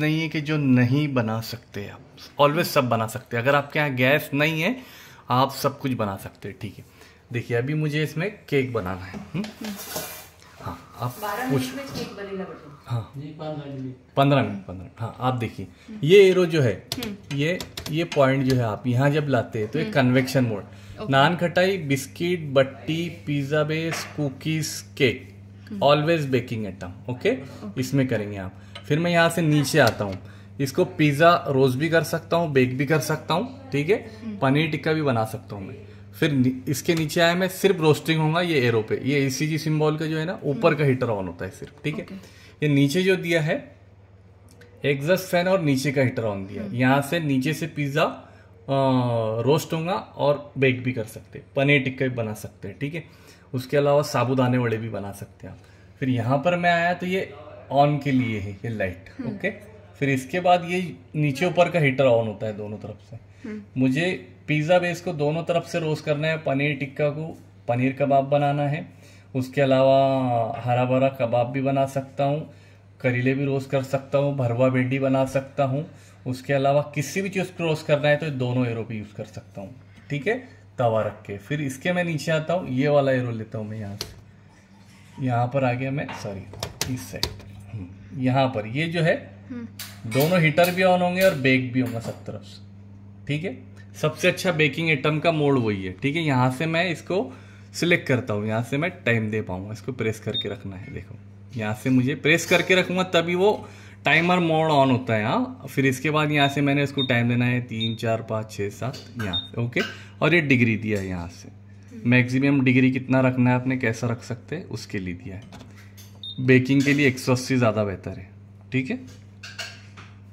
चीज़ नहीं है कि जो नहीं बना सकते आप ऑलवेज सब बना सकते अगर आपके यहाँ गैस नहीं है आप सब कुछ बना सकते हैं ठीक है देखिए अभी मुझे इसमें केक बनाना है हम्म। हाँ आप हाँ पंद्रह मिनट पंद्रह मिनट हाँ आप देखिए ये एरो जो है हम्म। ये ये पॉइंट जो है आप यहाँ जब लाते हैं तो एक हम्म। Convection mode nankhatai biscuit बट्टी pizza base cookies cake always baking item okay इसमें करेंगे आप फिर मैं यहाँ से नीचे आता हूँ इसको पिज़्ज़ा रोस्ट भी कर सकता हूँ बेक भी कर सकता हूँ ठीक है हम्म। पनीर टिक्का भी बना सकता हूँ मैं फिर इसके नीचे आया मैं सिर्फ रोस्टिंग होगा ये एरो पे ये ए सी सिम्बॉल का जो है ना हम्म। ऊपर का हीटर ऑन होता है सिर्फ ठीक है ये नीचे जो दिया है एग्जस्ट फैन और नीचे का हीटर ऑन दिया हम्म। यहाँ से नीचे से पिज़्ज़ा रोस्ट होगा और बेक भी कर सकते हैं पनीर टिक्का भी बना सकते हैं ठीक है उसके अलावा साबुदाने वड़े भी बना सकते हैं आप फिर यहाँ पर मैं आया तो ये ऑन के लिए है ये लाइट ओके हम्म। फिर इसके बाद ये नीचे ऊपर का हीटर ऑन होता है दोनों तरफ से हम्म। मुझे पिज्ज़ा बेस को दोनों तरफ से रोस्ट करना है पनीर टिक्का को पनीर कबाब बनाना है उसके अलावा हरा भरा कबाब भी बना सकता हूँ करीले भी रोस्ट कर सकता हूँ भरवा भिंडी बना सकता हूँ उसके अलावा किसी भी चीज़ को रोस्ट करना है तो दोनों एरो पे यूज़ कर सकता हूँ ठीक है तवा रख के फिर इसके मैं नीचे आता हूँ ये वाला एरो लेता हूँ मैं यहाँ से यहाँ पर आ गया मैं सॉरी इस साइड यहाँ पर ये जो है हम्म। दोनों हीटर भी ऑन होंगे और बेक भी होगा सब तरफ से ठीक है सबसे अच्छा बेकिंग आइटम का मोड वही है ठीक है यहाँ से मैं इसको सिलेक्ट करता हूँ यहाँ से मैं टाइम दे पाऊंगा इसको प्रेस करके रखना है देखो यहाँ से मुझे प्रेस करके रखूंगा तभी वो टाइमर मोड ऑन होता है यहाँ फिर इसके बाद यहाँ से मैंने इसको टाइम देना है तीन चार पाँच छः सात यहाँ ओके और ये डिग्री दिया है यहाँ से मैक्सिमम डिग्री कितना रखना है आपने कैसा रख सकते हैं उसके लिए दिया है बेकिंग के लिए सौ अस्सी ज़्यादा बेहतर है ठीक है